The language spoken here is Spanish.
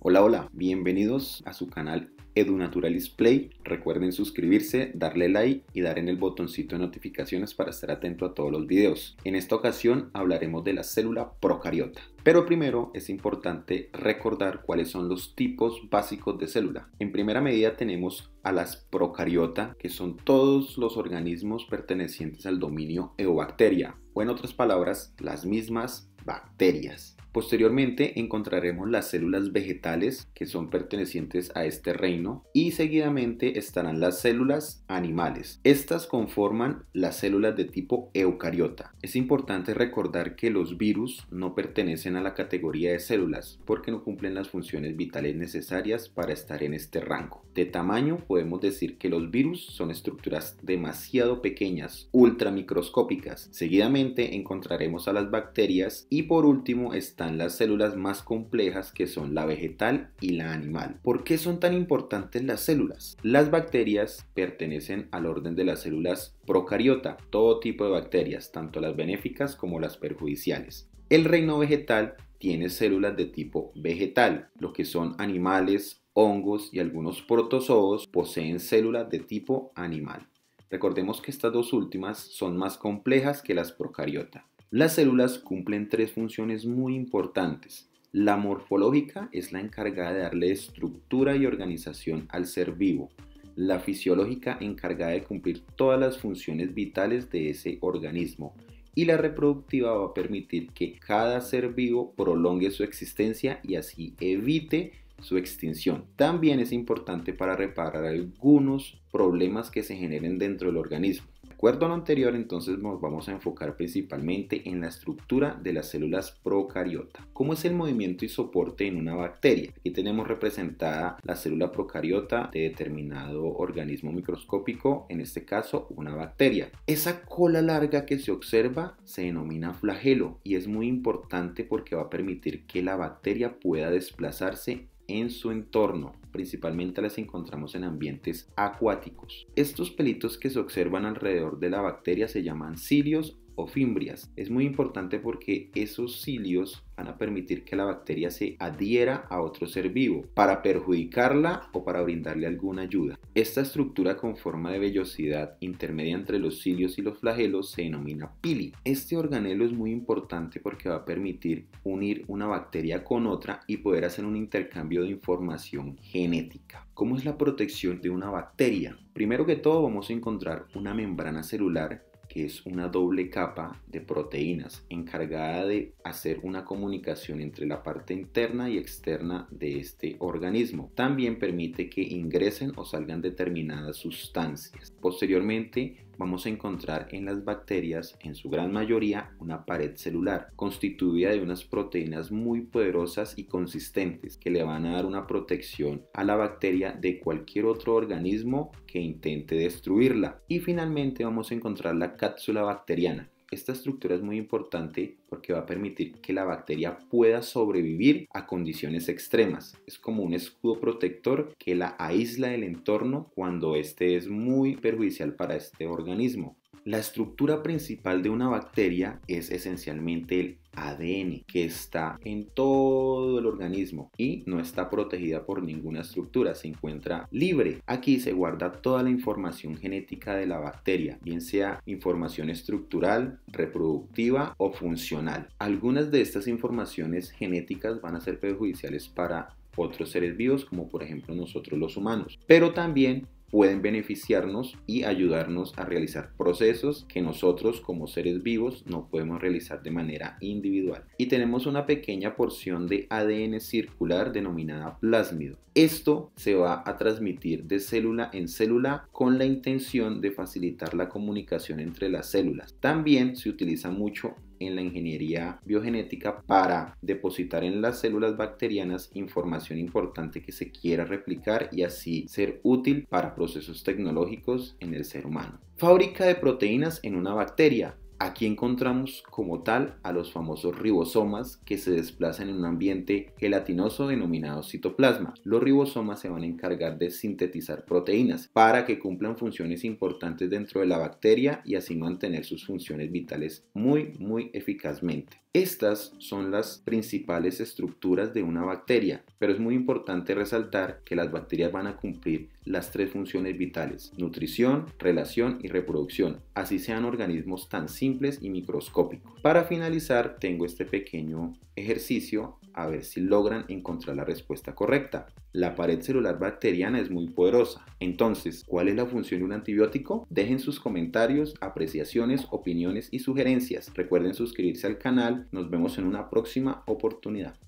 Hola, hola, bienvenidos a su canal EduNaturalis Play. Recuerden suscribirse, darle like y dar en el botoncito de notificaciones para estar atento a todos los videos. En esta ocasión hablaremos de la célula procariota. Pero primero es importante recordar cuáles son los tipos básicos de célula. En primera medida tenemos a las procariota, que son todos los organismos pertenecientes al dominio eobacteria, o en otras palabras, las mismas bacterias. Posteriormente encontraremos las células vegetales que son pertenecientes a este reino y seguidamente estarán las células animales. Estas conforman las células de tipo eucariota. Es importante recordar que los virus no pertenecen a la categoría de células porque no cumplen las funciones vitales necesarias para estar en este rango. De tamaño podemos decir que los virus son estructuras demasiado pequeñas, ultramicroscópicas. Seguidamente encontraremos a las bacterias y y por último están las células más complejas que son la vegetal y la animal. ¿Por qué son tan importantes las células? Las bacterias pertenecen al orden de las células procariota, todo tipo de bacterias, tanto las benéficas como las perjudiciales. El reino vegetal tiene células de tipo vegetal, lo que son animales, hongos y algunos protozoos poseen células de tipo animal. Recordemos que estas dos últimas son más complejas que las procariota. Las células cumplen tres funciones muy importantes. La morfológica es la encargada de darle estructura y organización al ser vivo. La fisiológica encargada de cumplir todas las funciones vitales de ese organismo. Y la reproductiva va a permitir que cada ser vivo prolongue su existencia y así evite su extinción. También es importante para reparar algunos problemas que se generen dentro del organismo acuerdo a lo anterior, entonces nos vamos a enfocar principalmente en la estructura de las células procariota. ¿Cómo es el movimiento y soporte en una bacteria? Aquí tenemos representada la célula procariota de determinado organismo microscópico, en este caso una bacteria. Esa cola larga que se observa se denomina flagelo y es muy importante porque va a permitir que la bacteria pueda desplazarse en su entorno principalmente las encontramos en ambientes acuáticos. Estos pelitos que se observan alrededor de la bacteria se llaman cilios o fimbrias. Es muy importante porque esos cilios van a permitir que la bacteria se adhiera a otro ser vivo para perjudicarla o para brindarle alguna ayuda. Esta estructura con forma de vellosidad intermedia entre los cilios y los flagelos se denomina pili. Este organelo es muy importante porque va a permitir unir una bacteria con otra y poder hacer un intercambio de información genética. ¿Cómo es la protección de una bacteria? Primero que todo vamos a encontrar una membrana celular que es una doble capa de proteínas encargada de hacer una comunicación entre la parte interna y externa de este organismo. También permite que ingresen o salgan determinadas sustancias. Posteriormente, vamos a encontrar en las bacterias, en su gran mayoría, una pared celular, constituida de unas proteínas muy poderosas y consistentes que le van a dar una protección a la bacteria de cualquier otro organismo que intente destruirla. Y finalmente vamos a encontrar la cápsula bacteriana esta estructura es muy importante porque va a permitir que la bacteria pueda sobrevivir a condiciones extremas. Es como un escudo protector que la aísla del entorno cuando este es muy perjudicial para este organismo. La estructura principal de una bacteria es esencialmente el ADN que está en todo el organismo y no está protegida por ninguna estructura, se encuentra libre. Aquí se guarda toda la información genética de la bacteria, bien sea información estructural, reproductiva o funcional. Algunas de estas informaciones genéticas van a ser perjudiciales para otros seres vivos como por ejemplo nosotros los humanos, pero también pueden beneficiarnos y ayudarnos a realizar procesos que nosotros como seres vivos no podemos realizar de manera individual. Y tenemos una pequeña porción de ADN circular denominada plásmido. Esto se va a transmitir de célula en célula con la intención de facilitar la comunicación entre las células. También se utiliza mucho en la ingeniería biogenética para depositar en las células bacterianas información importante que se quiera replicar y así ser útil para procesos tecnológicos en el ser humano. Fábrica de proteínas en una bacteria. Aquí encontramos como tal a los famosos ribosomas que se desplazan en un ambiente gelatinoso denominado citoplasma. Los ribosomas se van a encargar de sintetizar proteínas para que cumplan funciones importantes dentro de la bacteria y así mantener sus funciones vitales muy muy eficazmente. Estas son las principales estructuras de una bacteria, pero es muy importante resaltar que las bacterias van a cumplir las tres funciones vitales, nutrición, relación y reproducción, así sean organismos tan simples y microscópicos. Para finalizar, tengo este pequeño ejercicio a ver si logran encontrar la respuesta correcta. La pared celular bacteriana es muy poderosa. Entonces, ¿cuál es la función de un antibiótico? Dejen sus comentarios, apreciaciones, opiniones y sugerencias. Recuerden suscribirse al canal. Nos vemos en una próxima oportunidad.